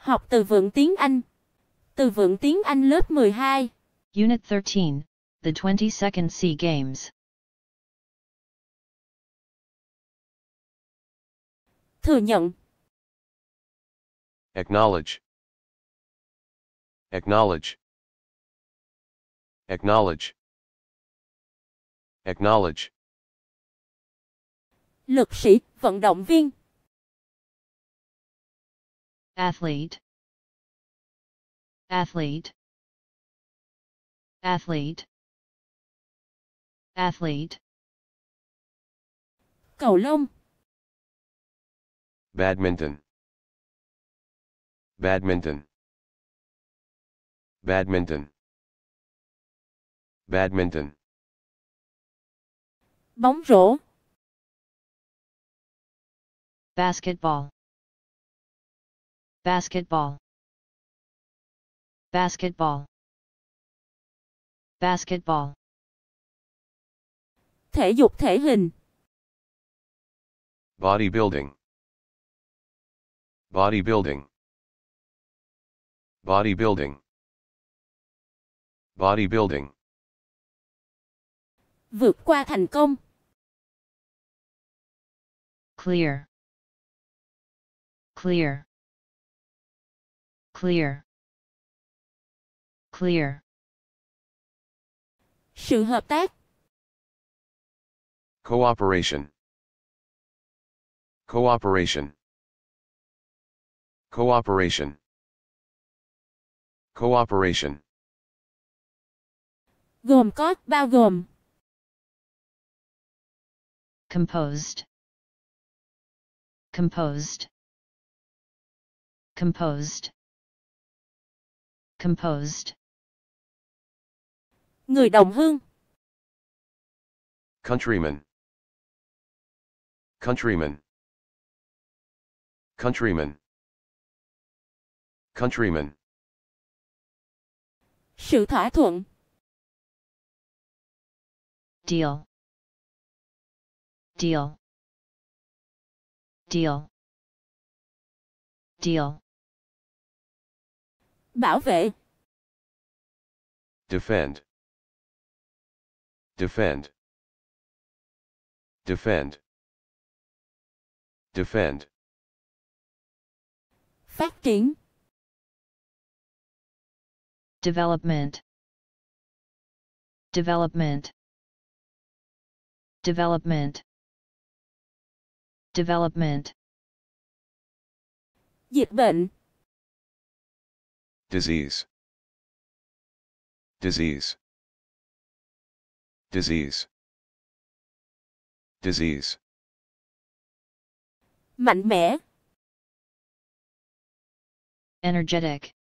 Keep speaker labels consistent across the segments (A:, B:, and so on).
A: Học từ vựng tiếng Anh. Từ vựng tiếng Anh lớp 12. Unit 13, the 22nd SEA Games. Thừa nhận. Acknowledge. Acknowledge. Acknowledge. Acknowledge. Lực sĩ, vận động viên. athlete athlete athlete athlete cầu lông badminton badminton badminton badminton bóng rổ basketball basketball basketball basketball thể dục thể hình bodybuilding bodybuilding bodybuilding bodybuilding vượt qua thành công clear clear Clear. Clear. Sự hợp tác. Cooperation. Cooperation. Cooperation. Cooperation. Gồm có, bao gồm. Composed. Composed. Composed. composed. Người đồng hương. Countryman. Countryman. Countryman. Countryman. Sự thỏa thuận. Deal. Deal. Deal. Deal. Bảo vệ. Defend. Defend. Defend. Defend. Phát triển. Development. Development. Development. Development. Dịch bệnh. Disease. Disease. Disease. Disease. Mạnh mẽ. Energetic.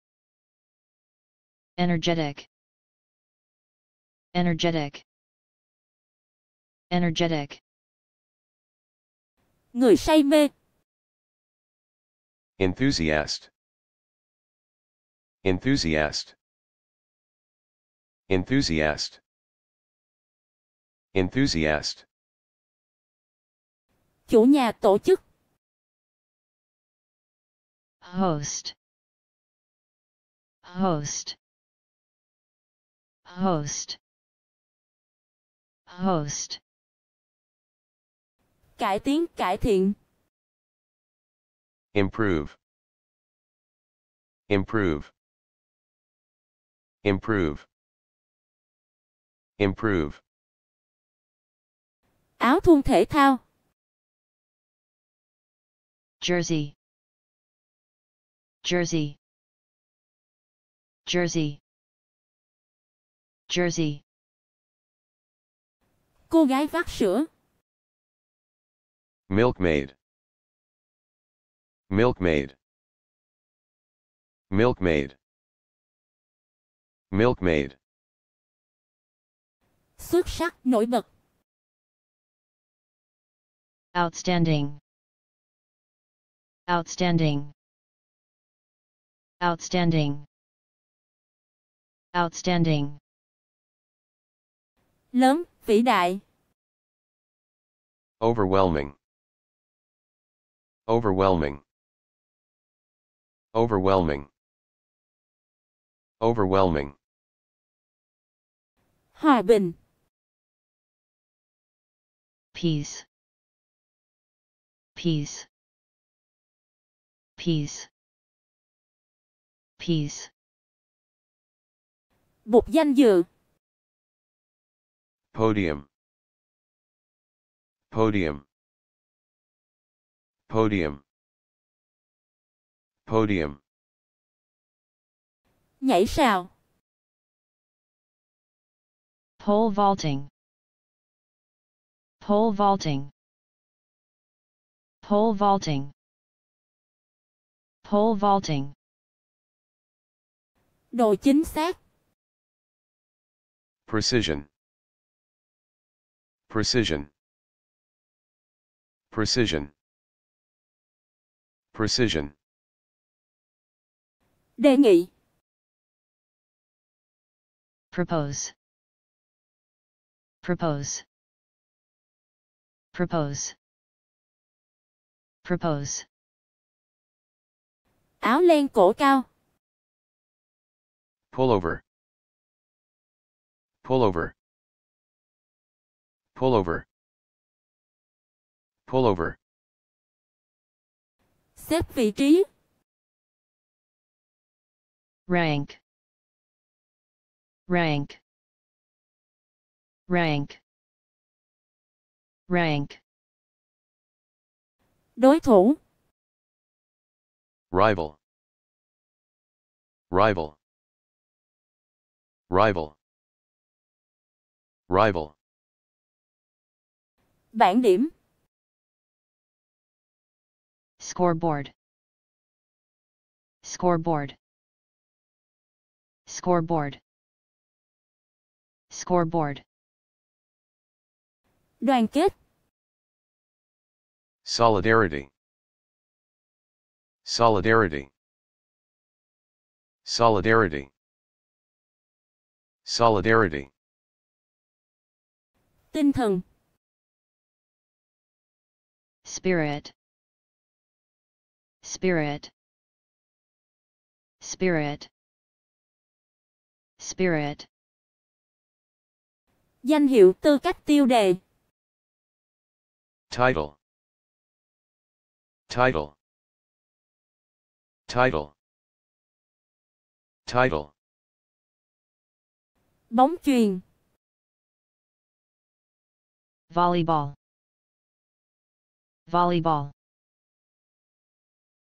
A: Energetic. Energetic. Energetic. Người say mê. Enthusiast. Enthusiast. Enthusiast. Enthusiast. Chủ nhà tổ chức. Host. Host. Host. Host. Cải tiến cải thiện. Improve. Improve. Improve. Improve. Áo thun thể thao. Jersey. Jersey. Jersey. Jersey. Cô gái vắt sữa. Milkmaid. Milkmaid. Milkmaid. Milkmaid. Xuất sắc, nổi bật. Outstanding. Outstanding. Outstanding. Outstanding. Lớn, vĩ đại. Overwhelming. Overwhelming. Overwhelming. Overwhelming. Hòa bình. Peace. Peace. Peace. Peace. Bục danh dự. Podium. Podium. Podium. Podium. Nhảy sào. Pole vaulting. Pole vaulting. Pole vaulting. Pole vaulting. Độ chính xác. Precision. Precision. Precision. Precision. Đề nghị. Propose propose propose propose áo len cổ cao pullover pullover pullover pullover xếp vị trí rank rank rank rank đối thủ rival rival rival rival bảng điểm scoreboard scoreboard scoreboard scoreboard đoàn kết. Solidarity. Solidarity. Solidarity. Solidarity. Tinh thần. Spirit. Spirit. Spirit. Spirit. Danh hiệu tư cách tiêu đề Title Title Title Title Bóng chuyền Volleyball Volleyball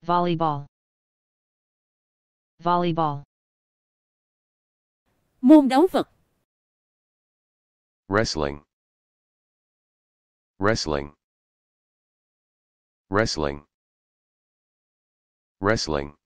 A: Volleyball Volleyball Môn đấu vật Wrestling Wrestling Wrestling. Wrestling.